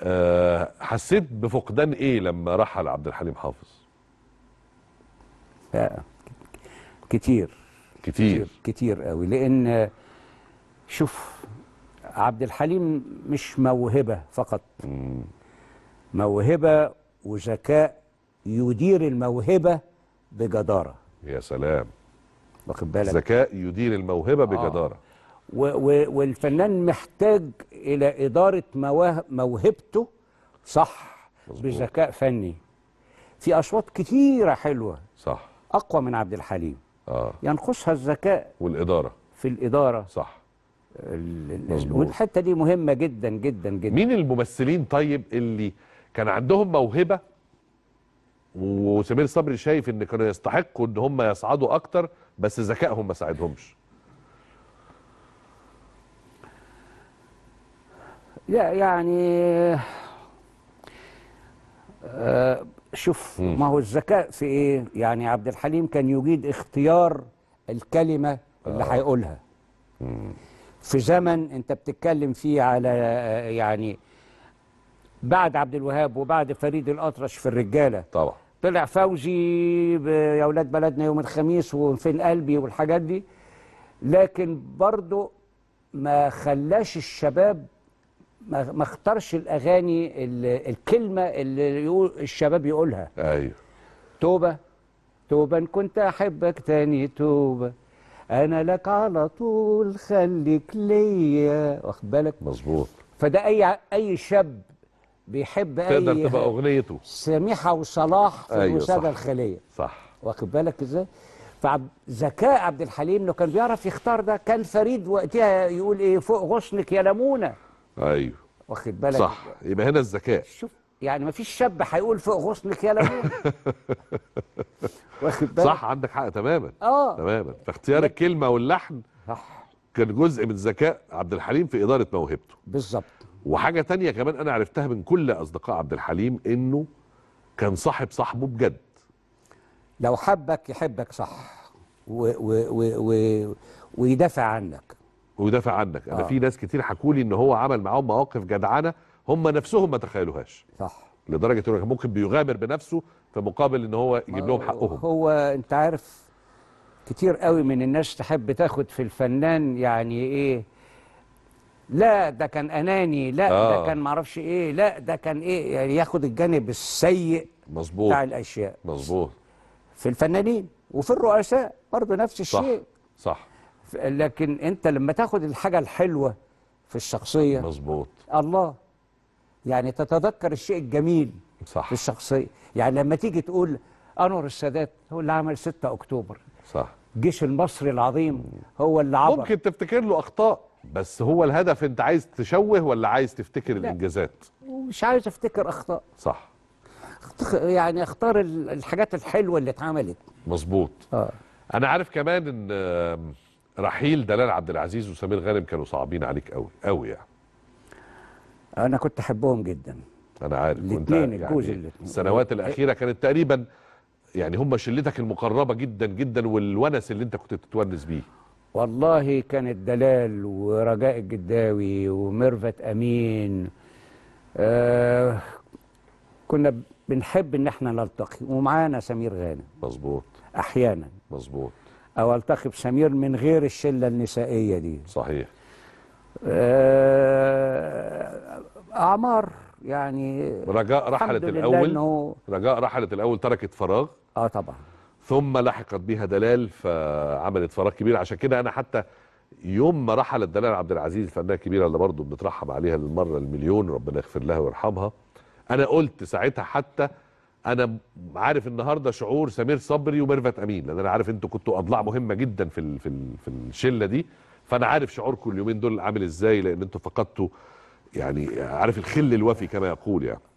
آه، حسيت بفقدان ايه لما رحل عبد الحليم حافظ كتير كتير كتير قوي لان شوف عبد الحليم مش موهبه فقط موهبه وذكاء يدير الموهبه بجداره يا سلام واخد بالك ذكاء يدير الموهبه آه. بجداره آه. والفنان محتاج إلى إدارة موهبته صح بذكاء فني في أصوات كتيرة حلوة صح أقوى من عبد الحليم آه. ينقصها الذكاء والإدارة في الإدارة صح والحته دي مهمه جدا جدا جدا مين الممثلين طيب اللي كان عندهم موهبه وسمير صبري شايف ان كانوا يستحقوا ان هم يصعدوا اكتر بس ذكائهم ما ساعدهمش لا يعني آه، شوف ما هو الذكاء في ايه يعني عبد الحليم كان يجيد اختيار الكلمه اللي آه. هيقولها في زمن انت بتتكلم فيه على آه، يعني بعد عبد الوهاب وبعد فريد الاطرش في الرجاله طبعا طلع فوزي يا اولاد بلدنا يوم الخميس وفين قلبي والحاجات دي لكن برضه ما خلاش الشباب ما اختارش الاغاني الكلمه اللي يقول الشباب يقولها ايوه توبه توبه ان كنت احبك تاني توبه انا لك على طول خليك ليا واخد بالك مظبوط فده اي اي شاب بيحب اي تقدر تبقى اغنيته سميحه وصلاح في أيوة الوساده الخيليه صح واخد بالك ازاي فذكاء عبد الحليم لو كان بيعرف يختار ده كان فريد وقتها يقول ايه فوق غصنك يا لمونه ايوه واخد بالك صح يبقى هنا الذكاء شوف يعني ما فيش شاب هيقول فوق غصنك يا لبون واخد بالك صح عندك حق تماما اه تماما فاختيار الكلمه واللحن صح كان جزء من ذكاء عبد الحليم في اداره موهبته بالظبط وحاجه تانية كمان انا عرفتها من كل اصدقاء عبد الحليم انه كان صاحب صاحبه بجد لو حبك يحبك صح و و و و ويدافع عنك ويدافع عنك انا آه. في ناس كتير حكوا لي ان هو عمل معاهم مواقف جدعنه هم نفسهم ما تخيلوهاش صح لدرجه انه ممكن بيغامر بنفسه في مقابل ان هو يجيب لهم حقهم هو انت عارف كتير قوي من الناس تحب تاخد في الفنان يعني ايه لا ده كان اناني لا آه. ده كان معرفش ايه لا ده كان ايه يعني ياخد الجانب السيء مظبوط بتاع الاشياء مظبوط في الفنانين وفي الرؤساء برضه نفس الشيء صح صح لكن انت لما تاخد الحاجه الحلوه في الشخصيه مظبوط الله يعني تتذكر الشيء الجميل صح في الشخصيه يعني لما تيجي تقول انور السادات هو اللي عمل 6 اكتوبر صح الجيش المصري العظيم هو اللي عبر ممكن تفتكر له اخطاء بس هو الهدف انت عايز تشوه ولا عايز تفتكر لا. الانجازات مش عايز افتكر اخطاء صح يعني اختار الحاجات الحلوه اللي اتعملت مظبوط اه انا عارف كمان ان رحيل دلال عبد العزيز وسمير غانم كانوا صعبين عليك قوي قوي يعني انا كنت احبهم جدا انا عارف كنت يعني السنوات إيه. الاخيره كانت تقريبا يعني هم شلتك المقربه جدا جدا والونس اللي انت كنت بتتونس بيه والله كانت دلال ورجاء الجداوي وميرفت امين آه كنا بنحب ان احنا نلتقي ومعانا سمير غانم مظبوط احيانا مظبوط أو ألتقي بسمير من غير الشلة النسائية دي صحيح آه أعمار يعني رجاء رحلت الأول إنه رجاء رحلت الأول تركت فراغ آه طبعا ثم لحقت بها دلال فعملت فراغ كبير عشان كده أنا حتى يوم ما رحلت دلال عبد العزيز الفنانه الكبيره اللي برضه بنترحم عليها للمره المليون ربنا يغفر لها ويرحمها انا قلت ساعتها حتى انا عارف النهارده شعور سمير صبري وميرفت امين لان انا عارف انتوا كنتوا اضلاع مهمه جدا في الـ في الـ في الشله دي فانا عارف شعوركم اليومين دول عامل ازاي لان انتوا فقدتوا يعني عارف الخل الوفي كما يقول يعني